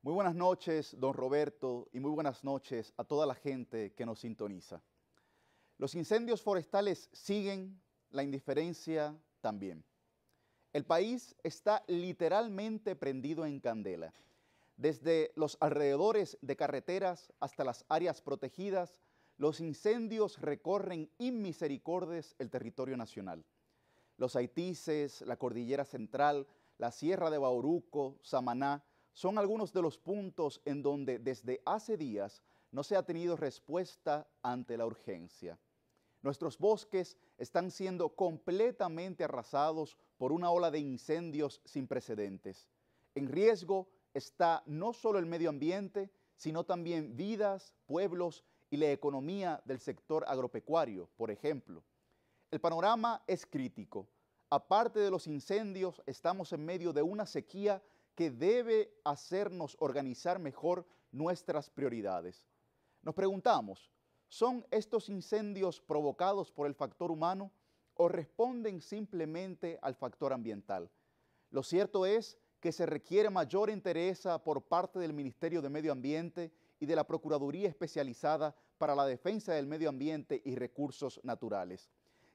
Muy buenas noches, don Roberto, y muy buenas noches a toda la gente que nos sintoniza. Los incendios forestales siguen, la indiferencia también. El país está literalmente prendido en candela. Desde los alrededores de carreteras hasta las áreas protegidas, los incendios recorren inmisericordes el territorio nacional. Los Haitises, la Cordillera Central, la Sierra de Bauruco, Samaná, son algunos de los puntos en donde desde hace días no se ha tenido respuesta ante la urgencia. Nuestros bosques están siendo completamente arrasados por una ola de incendios sin precedentes. En riesgo está no solo el medio ambiente, sino también vidas, pueblos y la economía del sector agropecuario, por ejemplo. El panorama es crítico. Aparte de los incendios, estamos en medio de una sequía que debe hacernos organizar mejor nuestras prioridades. Nos preguntamos, ¿son estos incendios provocados por el factor humano o responden simplemente al factor ambiental? Lo cierto es que se requiere mayor interés por parte del Ministerio de Medio Ambiente y de la Procuraduría Especializada para la Defensa del Medio Ambiente y Recursos Naturales,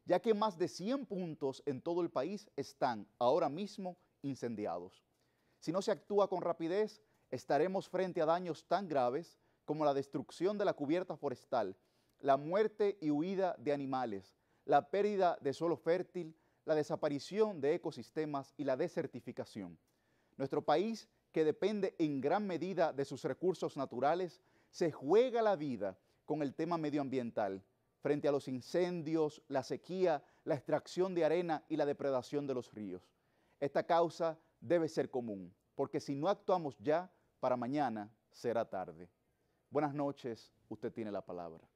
ya que más de 100 puntos en todo el país están ahora mismo incendiados. Si no se actúa con rapidez, estaremos frente a daños tan graves como la destrucción de la cubierta forestal, la muerte y huida de animales, la pérdida de suelo fértil, la desaparición de ecosistemas y la desertificación. Nuestro país, que depende en gran medida de sus recursos naturales, se juega la vida con el tema medioambiental, frente a los incendios, la sequía, la extracción de arena y la depredación de los ríos. Esta causa debe ser común, porque si no actuamos ya, para mañana será tarde. Buenas noches, usted tiene la palabra.